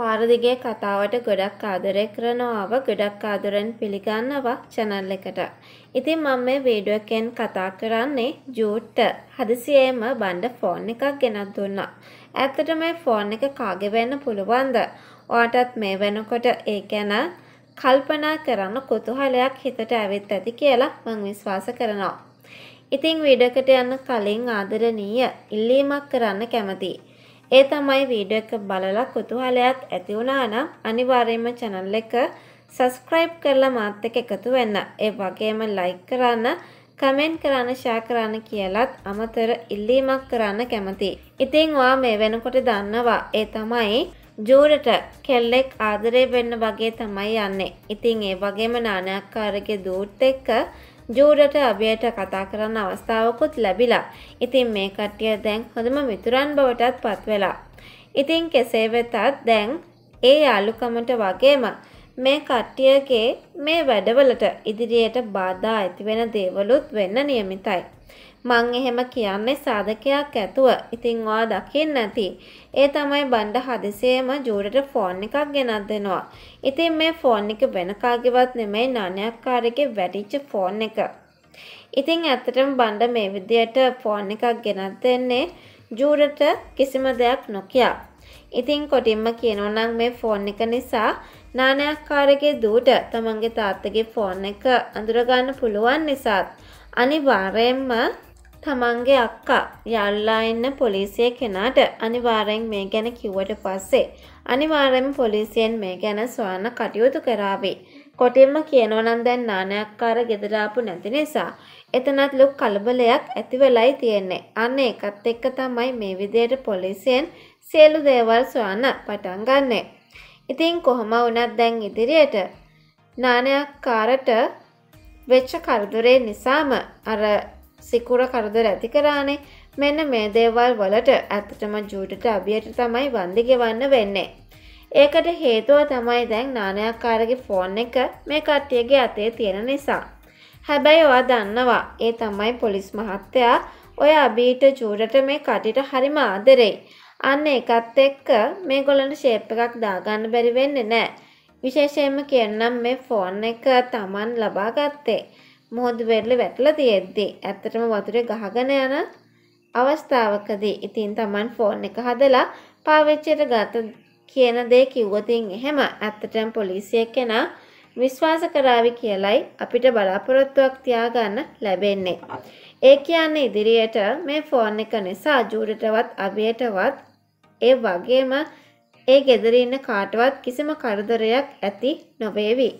පාරදිගේ කතාවට ගොඩක් ආදරය කරනවාව ගොඩක් ආදරෙන් පිළිගන්නවා චැනල් එකට. ඉතින් මම මේ වීඩියෝ එකෙන් කතා කරන්නේ ජූට්ට හදිසියෙම බණ්ඩ ෆෝන් එකක් ගෙනත් දුන්නා. ඇත්තට මේ ෆෝන් එක කාගේ වෙන්න පුළුවන්ද? ඔයාටත් මේ වෙනකොට ඒ ගැන කල්පනා කරන කුතුහලයක් හිතට ඇවිත් ඇති කියලා මම විශ්වාස කරනවා. ඉතින් වීඩියෝ එකට යන්න කලින් ආදරණීය ඉල්ලීමක් කරන්න කැමතියි. ඒ තමයි වීඩියෝ එක බලලා කුතුහලයක් ඇති වුණා නම් අනිවාර්යයෙන්ම channel එක subscribe කරලා මාත් එක්ක එකතු වෙන්න. ඒ වගේම like කරන්න, comment කරන්න, share කරන්න කියලාත් අමතර ඉල්ලීමක් කරන්න කැමතියි. ඉතින් ඔයා මේ වෙනකොට දන්නවා ඒ තමයි ජෝඩට කෙල්ලෙක් ආදරේ වෙන්න වගේ තමයි යන්නේ. ඉතින් ඒ වගේම නානක්කාරගේ දූත් එක්ක ජූඩට අභයට කතා කරන්න අවස්ථාවකුත් ලැබිලා. ඉතින් මේ කට්ටිය දැන් හොඳම මිතුරන් බවටත් පත්වෙලා. ඉතින් කෙසේ වෙතත් දැන් ඒ යාළුකමට වගේම මේ කට්ටියගේ මේ වැඩවලට ඉදිරියට බාධා ඇතිවෙන දේවලුත් වෙන්න නියමිතයි. මං එහෙම කියන්නේ සාධකයක් ඇතුව. ඉතින් ඔයා දකින්න ඇති. ඒ තමයි බණ්ඩ හදිසියෙම ජූඩට ෆෝන් එකක් ගෙනත් දෙනවා. ඉතින් මේ ෆෝන් එක වෙන කාගේවත් නෙමෙයි නනයක්කාරගේ වැටිච්ච ෆෝන් එක. ඉතින් ඇත්තටම බණ්ඩ මේ විදියට ෆෝන් එකක් ගෙනත් දෙන්නේ ජූඩට කිසිම දෙයක් නොකියා. ඉතින් කොටින්ම කියනවා නම් මේ ෆෝන් එක නිසා නානයක්කාරගේ දූට තමන්ගේ තාත්තගේ ෆෝන් එක අඳුරගන්න පුළුවන් නිසාත් අනිවාර්යයෙන්ම තමන්ගේ අක්කා යල්ලා ඉන්න පොලිසිය කෙනාට අනිවාරයෙන් මේ ගැන කිව්වට පස්සේ අනිවාරයෙන් පොලිසියෙන් මේ ගැන ස්වාන්න කටයුතු කරාවේ. කොටින්ම කියනවනම් දැන් නානයක්කාර ගෙදරාපු නැති නිසා එතනත් ලොක් කලබලයක් ඇති වෙලයි තියෙන්නේ. අන්න ඒකත් එක්ක තමයි මේ විදියට පොලිසියෙන් සියලු දේවල් සොයන්න පටන් ගන්නෙ. ඉතින් කොහොම වුණත් දැන් ඉදිරියට නානයක්කාරට වෙච්ච කරදරේ නිසාම අර සිකුර කරදර ඇති කරානේ මෙන්න මේ දේවල් වලට ඇත්තටම ජූටට අභියට තමයි වන්දි ගෙවන්න වෙන්නේ. ඒකට හේතුව තමයි දැන් නානයක්කාරගේ ෆෝන් එක මේ කට්ටියගේ අතේ තියෙන නිසා. හැබැයි ඔයා දන්නවා ඒ තමයි පොලිස් මහත්තයා ඔය අභීට චූරට මේ කටිට හරිම ආදරෙයි. අන්න එකත් එක්ක මේ ගොලන්ට ශේප් එකක් දාගන්න බැරි වෙන්නේ නෑ. විශේෂයෙන්ම කියන්නම් මේ ෆෝන් එක තමන් ලබා ගත්තේ. මුහුදු වෙරළ වැටලා තියෙද්දී ඇත්තටම වතුරේ ගහගෙන යන අවස්ථාවකදී ඉතින් Taman ෆෝන් එක හදලා පාවිච්චියට ගත කියන දේ කිව්වොතින් එහෙම ඇත්තටම පොලිසිය කෙනා විශ්වාස කරાવી කියලයි අපිට බලාපොරොත්තුවක් තියාගන්න ලැබෙන්නේ. ඒ කියන්නේ ඉදිරියට මේ ෆෝන් එක නිසා ජූරටවත් අබියටවත් ඒ වගේම ඒ ගෙදර ඉන්න කාටවත් කිසිම කරදරයක් ඇති නොවේවි.